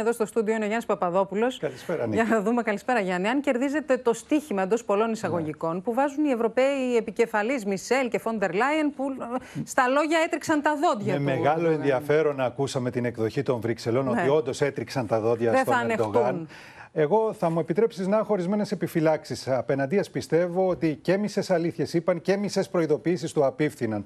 Εδώ στο στούντιο είναι ο Γιάννης Παπαδόπουλος. Καλησπέρα, Νίκη. Για να δούμε, καλησπέρα, Γιάννη. Αν κερδίζετε το στίχημα εντός πολλών ναι. εισαγωγικών που βάζουν οι Ευρωπαίοι επικεφαλεί Μισελ και Φόντερ Λάιεν, που ε, στα λόγια έτριξαν τα δόντια με του. Με μεγάλο δηλαδή. ενδιαφέρον ακούσαμε την εκδοχή των Βρυξελών ναι. ότι όντως έτριξαν τα δόντια Δεν στον Ερντογάν. Εγώ θα μου επιτρέψεις να έχω ορισμένες επιφυλάξεις. Απεναντία, πιστεύω ότι και μισές αλήθειες είπαν και μισές προειδοποιήσει του απίφθηναν.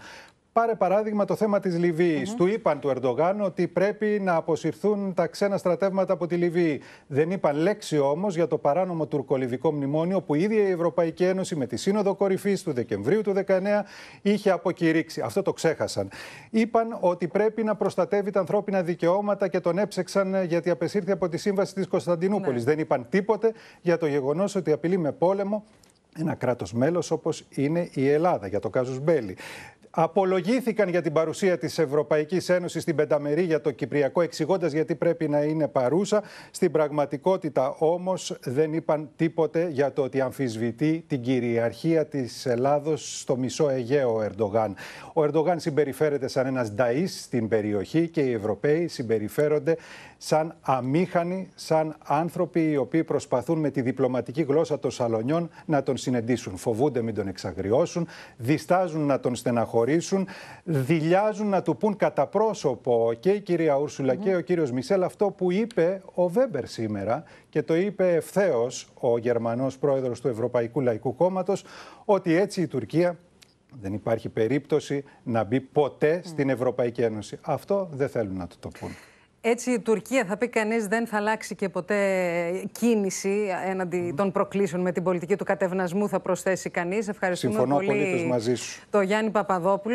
Πάρε παράδειγμα το θέμα της Λιβύης. Του είπαν του Ερντογάν ότι πρέπει να αποσυρθούν τα ξένα στρατεύματα από τη Λιβύη. Δεν είπαν λέξη όμως για το παράνομο τουρκολιβικό μνημόνιο που η ίδια η Ευρωπαϊκή Ένωση με τη Σύνοδο Κορυφής του Δεκεμβρίου του 19 είχε αποκηρύξει. Αυτό το ξέχασαν. Είπαν ότι πρέπει να προστατεύει τα ανθρώπινα δικαιώματα και τον έψεξαν γιατί απεσύρθη από τη Σύμβαση της Κωνσταντινούπολης. Ναι. Δεν είπαν τίποτε για το γεγονός ότι απειλεί με πόλεμο ένα κράτος μέλος όπως είναι η Ελλάδα για το κάζους Μπέλη. Απολογήθηκαν για την παρουσία της Ευρωπαϊκής Ένωσης στην Πενταμερή για το Κυπριακό, εξηγώντας γιατί πρέπει να είναι παρούσα. Στην πραγματικότητα όμως δεν είπαν τίποτε για το ότι αμφισβητεί την κυριαρχία της Ελλάδος στο μισό Αιγαίο ο Ερντογάν. Ο Ερντογάν συμπεριφέρεται σαν ένας νταή στην περιοχή και οι Ευρωπαίοι συμπεριφέρονται σαν αμήχανοι, σαν άνθρωποι οι οποίοι προσπαθούν με τη διπλωματική γλώσσα των σαλονιών να τον συνεντήσουν. Φοβούνται μην τον εξαγριώσουν, διστάζουν να τον στεναχωρήσουν προχωρήσουν, δηλιάζουν να του πούν κατά πρόσωπο και η κυρία Ούρσουλα και ο κύριος Μισελ αυτό που είπε ο Βέμπερ σήμερα και το είπε ευθέως ο Γερμανός πρόεδρος του Ευρωπαϊκού Λαϊκού Κόμματος ότι έτσι η Τουρκία δεν υπάρχει περίπτωση να μπει ποτέ στην Ευρωπαϊκή Ένωση. Αυτό δεν θέλουν να το το πούν. Έτσι η Τουρκία θα πει κανείς, δεν θα αλλάξει και ποτέ κίνηση έναντι των προκλήσεων με την πολιτική του κατευνασμού θα προσθέσει κανείς. Ευχαριστούμε Συμφωνώ πολύ, πολύ μαζί σου. το Γιάννη Παπαδόπουλο.